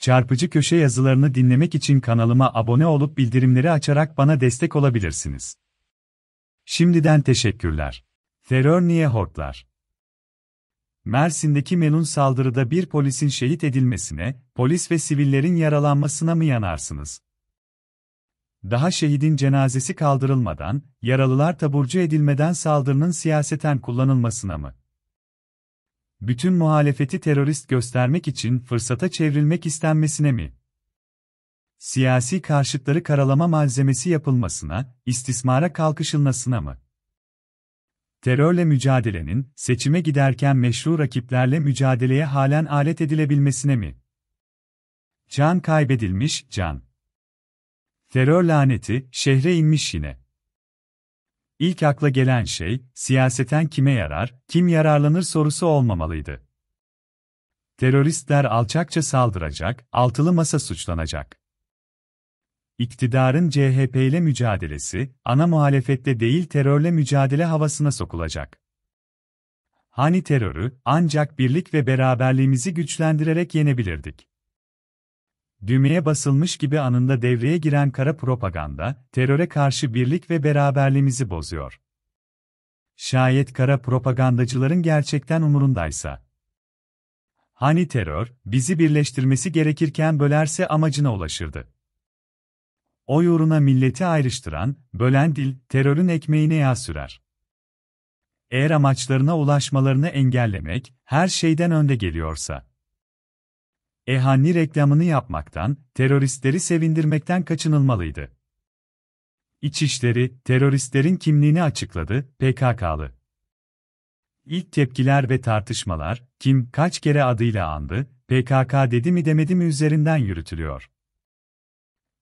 Çarpıcı köşe yazılarını dinlemek için kanalıma abone olup bildirimleri açarak bana destek olabilirsiniz. Şimdiden teşekkürler. Terör niye hortlar? Mersin'deki melun saldırıda bir polisin şehit edilmesine, polis ve sivillerin yaralanmasına mı yanarsınız? Daha şehidin cenazesi kaldırılmadan, yaralılar taburcu edilmeden saldırının siyaseten kullanılmasına mı? bütün muhalefeti terörist göstermek için fırsata çevrilmek istenmesine mi? Siyasi karşıtları karalama malzemesi yapılmasına, istismara kalkışılmasına mı? Terörle mücadelenin, seçime giderken meşru rakiplerle mücadeleye halen alet edilebilmesine mi? Can kaybedilmiş, can. Terör laneti, şehre inmiş yine. İlk akla gelen şey, siyaseten kime yarar, kim yararlanır sorusu olmamalıydı. Teröristler alçakça saldıracak, altılı masa suçlanacak. İktidarın CHP ile mücadelesi, ana muhalefette değil terörle mücadele havasına sokulacak. Hani terörü, ancak birlik ve beraberliğimizi güçlendirerek yenebilirdik. Düğmeye basılmış gibi anında devreye giren kara propaganda, teröre karşı birlik ve beraberliğimizi bozuyor. Şayet kara propagandacıların gerçekten umurundaysa. Hani terör, bizi birleştirmesi gerekirken bölerse amacına ulaşırdı. O uğruna milleti ayrıştıran, bölen dil, terörün ekmeğine yağ sürer. Eğer amaçlarına ulaşmalarını engellemek, her şeyden önde geliyorsa, ehani reklamını yapmaktan, teröristleri sevindirmekten kaçınılmalıydı. İçişleri, teröristlerin kimliğini açıkladı, PKK'lı. İlk tepkiler ve tartışmalar, kim kaç kere adıyla andı, PKK dedi mi demedi mi üzerinden yürütülüyor.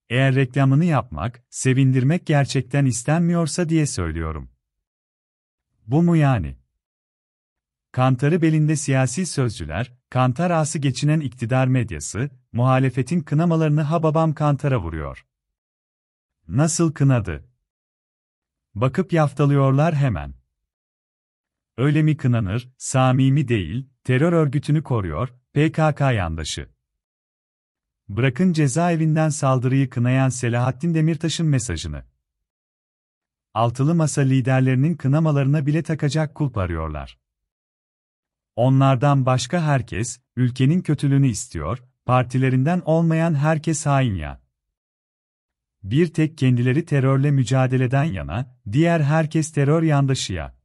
Eğer reklamını yapmak, sevindirmek gerçekten istenmiyorsa diye söylüyorum. Bu mu yani? Kantarı belinde siyasi sözcüler, kantar ağası geçinen iktidar medyası, muhalefetin kınamalarını ha babam kantara vuruyor. Nasıl kınadı? Bakıp yaftalıyorlar hemen. Öyle mi kınanır, samimi değil, terör örgütünü koruyor, PKK yandaşı. Bırakın cezaevinden saldırıyı kınayan Selahattin Demirtaş'ın mesajını. Altılı masa liderlerinin kınamalarına bile takacak kulp arıyorlar. Onlardan başka herkes, ülkenin kötülüğünü istiyor, partilerinden olmayan herkes hain ya. Bir tek kendileri terörle mücadeleden yana, diğer herkes terör yandaşı ya.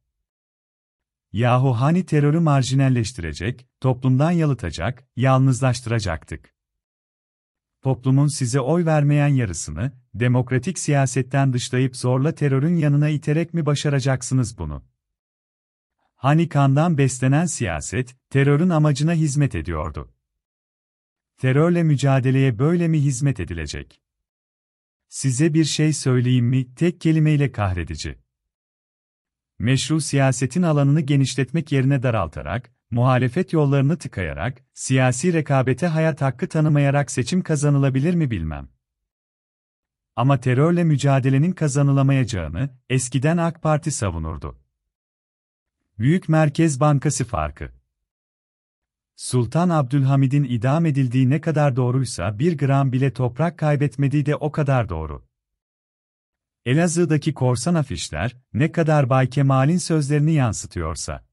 Yahu hani terörü marjinalleştirecek, toplumdan yalıtacak, yalnızlaştıracaktık. Toplumun size oy vermeyen yarısını, demokratik siyasetten dışlayıp zorla terörün yanına iterek mi başaracaksınız bunu? Hani kandan beslenen siyaset, terörün amacına hizmet ediyordu. Terörle mücadeleye böyle mi hizmet edilecek? Size bir şey söyleyeyim mi? Tek kelimeyle kahredici. Meşru siyasetin alanını genişletmek yerine daraltarak, muhalefet yollarını tıkayarak, siyasi rekabete hayat hakkı tanımayarak seçim kazanılabilir mi bilmem. Ama terörle mücadelenin kazanılamayacağını eskiden AK Parti savunurdu. Büyük Merkez Bankası farkı. Sultan Abdülhamid'in idam edildiği ne kadar doğruysa bir gram bile toprak kaybetmediği de o kadar doğru. Elazığ'daki korsan afişler, ne kadar Bay Kemal'in sözlerini yansıtıyorsa.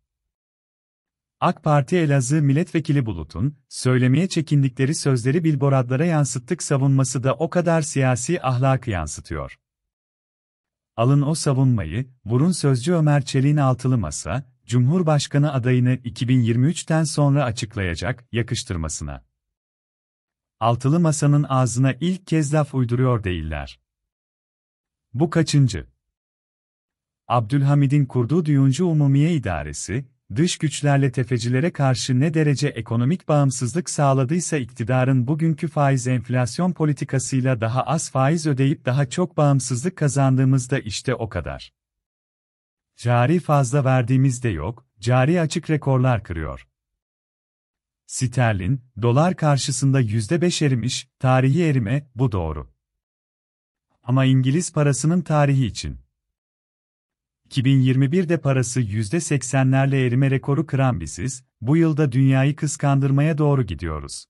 AK Parti Elazığ Milletvekili Bulut'un, söylemeye çekindikleri sözleri bilboradlara yansıttık savunması da o kadar siyasi ahlakı yansıtıyor. Alın o savunmayı, vurun sözcü Ömer Çelik'in altılı masa, Cumhurbaşkanı adayını 2023'ten sonra açıklayacak yakıştırmasına. Altılı masanın ağzına ilk kez laf uyduruyor değiller. Bu kaçıncı? Abdülhamid'in kurduğu Düyuncu Umumiye İdaresi, dış güçlerle tefecilere karşı ne derece ekonomik bağımsızlık sağladıysa iktidarın bugünkü faiz enflasyon politikasıyla daha az faiz ödeyip daha çok bağımsızlık kazandığımızda işte o kadar. Cari fazla verdiğimiz de yok, cari açık rekorlar kırıyor. Sterlin, dolar karşısında %5 erimiş, tarihi erime, bu doğru. Ama İngiliz parasının tarihi için. 2021'de parası %80'lerle erime rekoru kıran biziz, bu yılda dünyayı kıskandırmaya doğru gidiyoruz.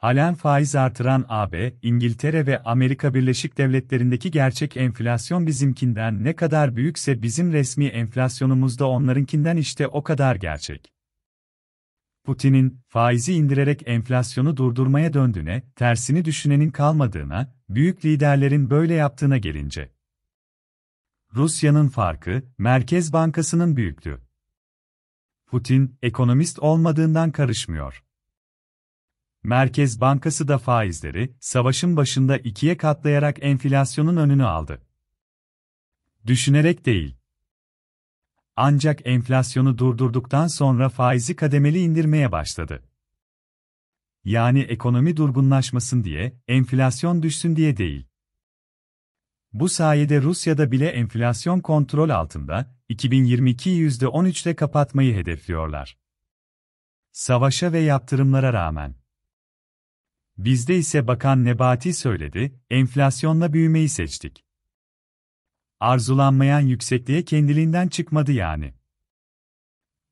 Halen faiz artıran AB, İngiltere ve Amerika Birleşik Devletleri'ndeki gerçek enflasyon bizimkinden ne kadar büyükse bizim resmi enflasyonumuz da onlarınkinden işte o kadar gerçek. Putin'in faizi indirerek enflasyonu durdurmaya döndüğüne, tersini düşünenin kalmadığına, büyük liderlerin böyle yaptığına gelince. Rusya'nın farkı, Merkez Bankası'nın büyüklüğü. Putin, ekonomist olmadığından karışmıyor. Merkez Bankası da faizleri, savaşın başında ikiye katlayarak enflasyonun önünü aldı. Düşünerek değil. Ancak enflasyonu durdurduktan sonra faizi kademeli indirmeye başladı. Yani ekonomi durgunlaşmasın diye, enflasyon düşsün diye değil. Bu sayede Rusya'da bile enflasyon kontrol altında, 2022'yi 13'te kapatmayı hedefliyorlar. Savaşa ve yaptırımlara rağmen Bizde ise Bakan Nebati söyledi, enflasyonla büyümeyi seçtik. Arzulanmayan yüksekliğe kendiliğinden çıkmadı yani.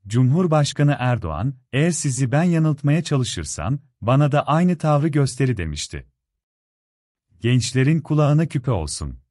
Cumhurbaşkanı Erdoğan, eğer sizi ben yanıltmaya çalışırsam, bana da aynı tavrı gösteri demişti. Gençlerin kulağına küpe olsun.